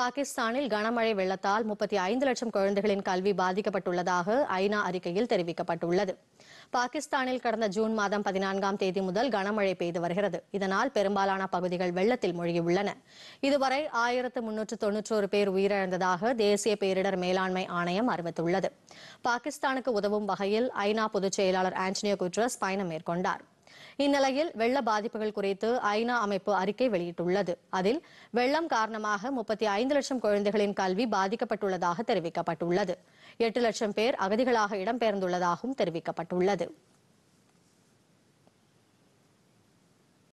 பாகிஸ்தானில் கனமழை வெள்ளத்தால் முப்பத்தி ஐந்து லட்சம் குழந்தைகளின் கல்வி பாதிக்கப்பட்டுள்ளதாக ஐநா அறிக்கையில் தெரிவிக்கப்பட்டுள்ளது பாகிஸ்தானில் கடந்த ஜூன் மாதம் பதினான்காம் தேதி முதல் கனமழை பெய்து வருகிறது இதனால் பெரும்பாலான பகுதிகள் வெள்ளத்தில் மூழ்கியுள்ளன இதுவரை ஆயிரத்து முன்னூற்று தொன்னூற்றோரு பேர் உயிரிழந்ததாக தேசிய பேரிடர் மேலாண்மை ஆணையம் அறிவித்துள்ளது பாகிஸ்தானுக்கு உதவும் வகையில் ஐநா பொதுச் செயலாளர் ஆண்டனியோ குட்ரஸ் பயணம் மேற்கொண்டாா் இந்நிலையில் வெள்ள பாதிப்புகள் குறித்து ஐநா அமைப்பு அறிக்கை வெளியிட்டுள்ளது அதில் வெள்ளம் காரணமாக முப்பத்தி ஐந்து லட்சம் குழந்தைகளின் கல்வி பாதிக்கப்பட்டுள்ளதாக தெரிவிக்கப்பட்டுள்ளது எட்டு லட்சம் பேர் அகதிகளாக இடம்பெயர்ந்துள்ளதாகவும் தெரிவிக்கப்பட்டுள்ளது